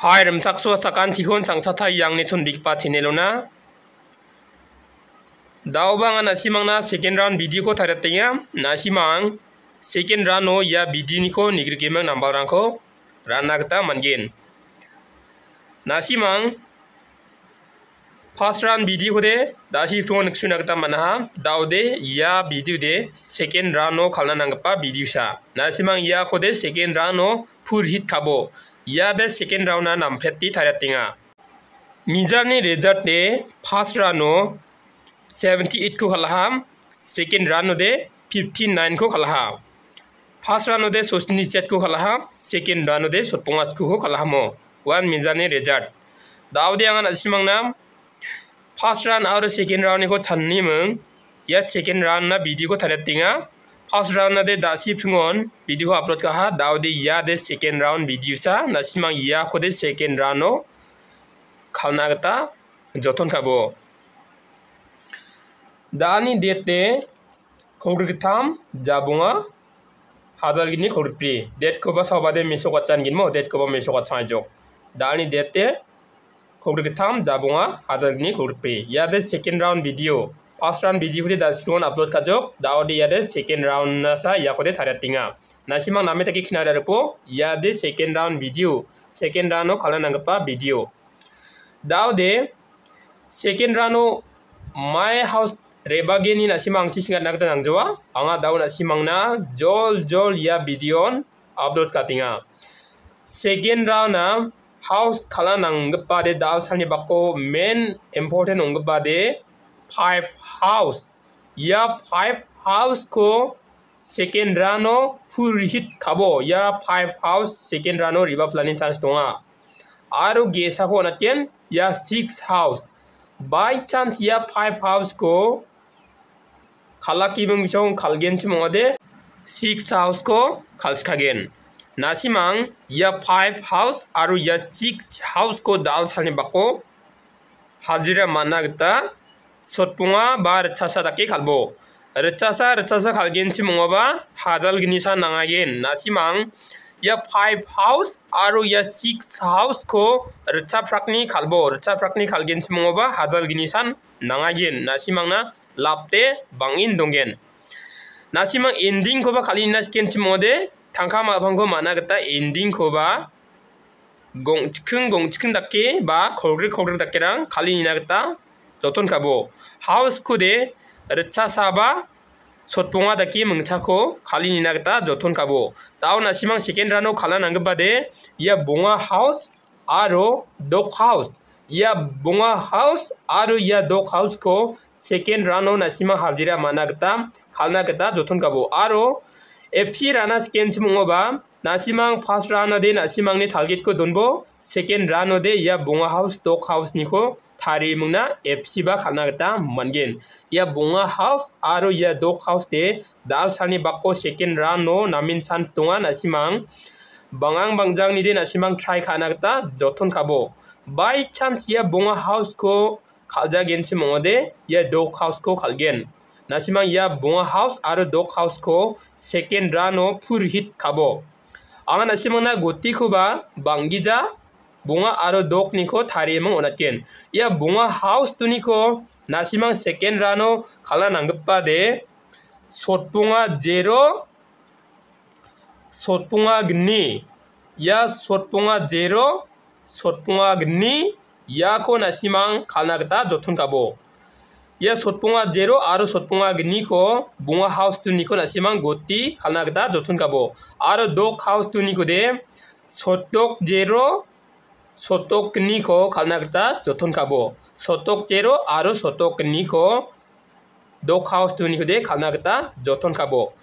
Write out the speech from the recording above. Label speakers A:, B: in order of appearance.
A: hai r e m sak s w a sakan t i hon sang s a t a i yang ne c h u n big pa t h i n e l u n a dau bang an asimang na second round bidi ko t a r a tenga na simang second round o ya bidi ni ko n i g r e game n a m b a l rang ko ran nagta mangin na simang first round bidi ko de dashi p h o n i k s u nagta manha a dau de ya bidi de second round o k a l n a nangpa bidi sa h na simang ya ko de second round o p u l l hit k a b o या बे second round ना राउंडा नामफ्रेटी थारातिङा result ने first रानो seventy eight एटखौ खालाहाम second रानोदे फिफ्टी नाइन को नाइनखौ खालाहाम फार्स्ट रानोदे सस्नि सेटखौ खालाहाम सेकेंड को रानोदे सतपङासखौ खालाहामो रिजल्ट दाव रिजार्ट दावदे आङा नासिमांना फर्स्ट रान और सेकेंड राउंड को छन्नी मंग या सेकेंड राउंड ना रानना को थारातिङा First round of the Dasi Pungon, video upload Kaha, Daudi Ya the second round Vidusa, Nasima Ya Kode second rano Kalnagata, Joton Kabo Dani Dete Kogritam, Jabunga Hazalini Kurpi, Dead Koba Sava de Misokatan Gimo, Dead Koba Misokatanjo Dani Dete Kogritam, Jabunga Hazalini Kurpi, Ya the second round video. First round बीजी खुद दिन upload का जो दाउदे second round नाकोदे थारे टिंगा नासीम नामे तक खिनाको यदि second round बीजी सेकेंड राउंड खाला बीजी दाउदे सेकेंड राउंड माय हाउस रेबागे नासीमानजा हाँ दाउ नासीमान जल जल या बीडियो अपलोड काटिंगा सेकेंड राउंड हाउस खाला नागपा दे दाल सर बाको मेन इम्पोर्टेंट हमगपा फाइव हाउस या फाइव हाउस को सेकेंड रानो फुल हिट खाबो या फाइव हाउस सेकेंड रानो रिवा फुलानि चान्स नङा आरो को अनाकेन या सिक्स हाउस बाय चांस या फाइव हाउस को खाला की खालाकिबों बिसों खालगेनसो मङादे सिक्स हाउस को खाल खालसिखागेन नासिमां या फाइव हाउस और या सिक्स हाउस को दाल साने बाको हाजिरा मानना गता sotpunga ba r a c h a s a d a k e kalbo r a c h a s a r a c h a s a kalgen s i m o n g o ba hajal gnisa nangagen nasimang ya five house aro ya six house ko r a c h a prakni kalbo r a c h a prakni kalgen s i m o n g o ba hajal gnisan nangagen nasimangna lapte bangin dongen nasimang ending na sken mongwa tangka bang mana ending gong ba khali ma gata si i de ko ko ko c 나시망 엔딩 코바 칼리나 스켄치 d a k 카 마방고 마나겠다 엔딩 코바 g 치큰 d a k 닦기 마 걸그리 걸 a l i ni na g 나 t a जतन खाबो house खुदे रिचा साबा सत्पङा दाकि मंसाखौ खालिनि नागता जतन खाबो ताव नासिमां second रानाव खालानांगोबादे या बङा हाउस आरो डक हाउस या बङा हाउस आरो या डक को सेकेंड रानाव नासिमां हाजिरा मानागता खालनागता जतन खाबो आरो एफसि राना सेकेन्ड मुङोबा नासिमां फार्स्ट रानादे नासिमांनि टार्गेटखौ दोनबो सेकेन्ड रानावदे या बङा हाउस डक हाउसनिखौ thari mungna epsi ba khana gata mangen ya bunga half aro ya dog half te dal sani bakko second round no namin san tunga nasimang bangang bangjang ni din asimang try khana gata jothon khabo by chance ya bunga house ko khalja gen chi mongode ya dog house ko khalgen nasimang ya bunga house aro dog house ko second round no full hit khabo ama nasimang na goti khuba bangija bunga aro dok niko t a r i emang onatken ia bunga house tuniko nasimang second rano k a l a nanggepa de sotpunga zero sotpunga gni ia sotpunga zero sotpunga gni Ia nasi Ia gni mang kala nanggeta kabo. sotpunga aro sotpunga bunga ko ko jotun zero house tu n 코 나시망 a 나그다 조툰가보 야 솥봉아 a 로아 g e t a jotun kabo. Aro dok h 나 u s 조툰가보 아르 독 하우스 투니 o k zero শতকনিকো খালনাকর্তা যতন খাবো শতক চেরো আরও শতকনিকো দোখাওস্তুনিকো দে খালনাকর্তা যতন খাবো